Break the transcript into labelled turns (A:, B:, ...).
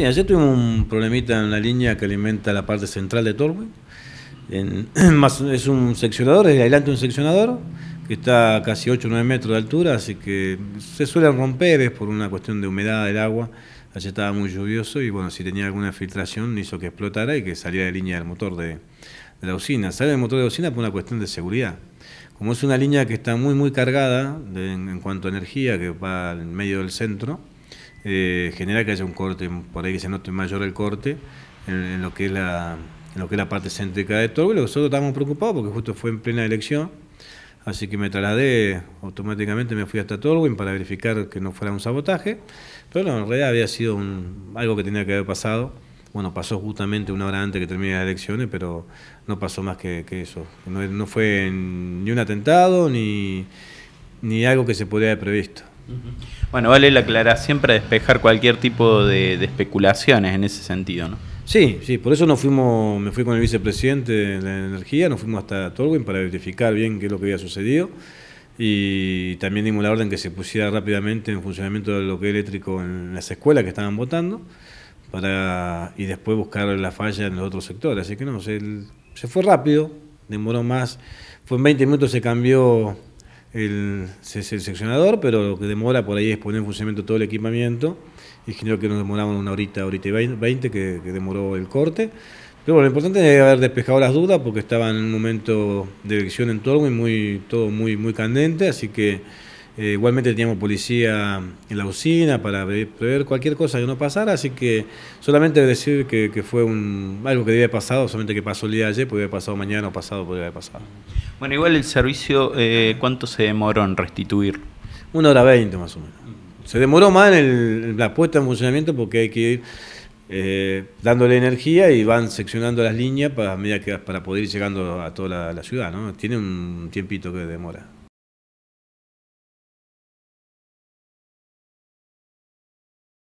A: Sí, ayer tuve un problemita en la línea que alimenta la parte central de más, es un seccionador, es adelante un seccionador que está a casi 8 o 9 metros de altura, así que se suelen romper, es por una cuestión de humedad del agua. Ayer estaba muy lluvioso y bueno, si tenía alguna filtración hizo que explotara y que saliera de línea del motor de, la usina. Sale del motor de la usina por una cuestión de seguridad. Como es una línea que está muy muy cargada en, en, cuanto a energía, que va en medio del centro, eh, genera que haya un corte, por ahí que se note mayor el corte en, lo que es la, lo que parte céntrica de que Nosotros estábamos preocupados porque justo fue en plena elección, así que me trasladé automáticamente, me fui hasta Torwin para verificar que no fuera un sabotaje, pero en realidad había sido algo que tenía que haber pasado. Bueno, pasó justamente una hora antes que terminé las elecciones, pero no pasó más que, eso. No, fue ni un atentado ni, ni algo que se podía haber previsto. Bueno, vale la aclaración para despejar cualquier tipo de,
B: especulaciones en ese sentido, ¿no?
A: Sí, sí, por eso nos fuimos, me fui con el vicepresidente de la energía, nos fuimos hasta Torwin para verificar bien qué es lo que había sucedido y también dimos la orden que se pusiera rápidamente en funcionamiento el bloque eléctrico en las escuelas que estaban votando para y después buscar la falla en los otros sectores. Así que no, se, se fue rápido, demoró más, fue en 20 minutos se cambió el, es seccionador, pero lo que demora por ahí es poner en funcionamiento todo el equipamiento. Ingeniero que nos demoraban una horita, ahorita y 20 que, demoró el corte. Pero bueno, lo importante es haber despejado las dudas porque estaba en un momento de elección en y muy, todo muy, muy candente, así que eh, igualmente teníamos policía en la usina para prever cualquier cosa que no pasara, así que solamente decir que, fue un, algo que debía haber pasado, solamente que pasó el día de ayer, podría haber pasado mañana o pasado, podría haber pasado.
B: Bueno, igual el servicio, eh, ¿cuánto se demoró en restituir?
A: Una hora veinte más o menos. Se demoró más en, la puesta en funcionamiento porque hay que ir eh, dándole energía y van seccionando las líneas para, para poder ir llegando a toda la ciudad, ¿no? Tiene un tiempito que demora.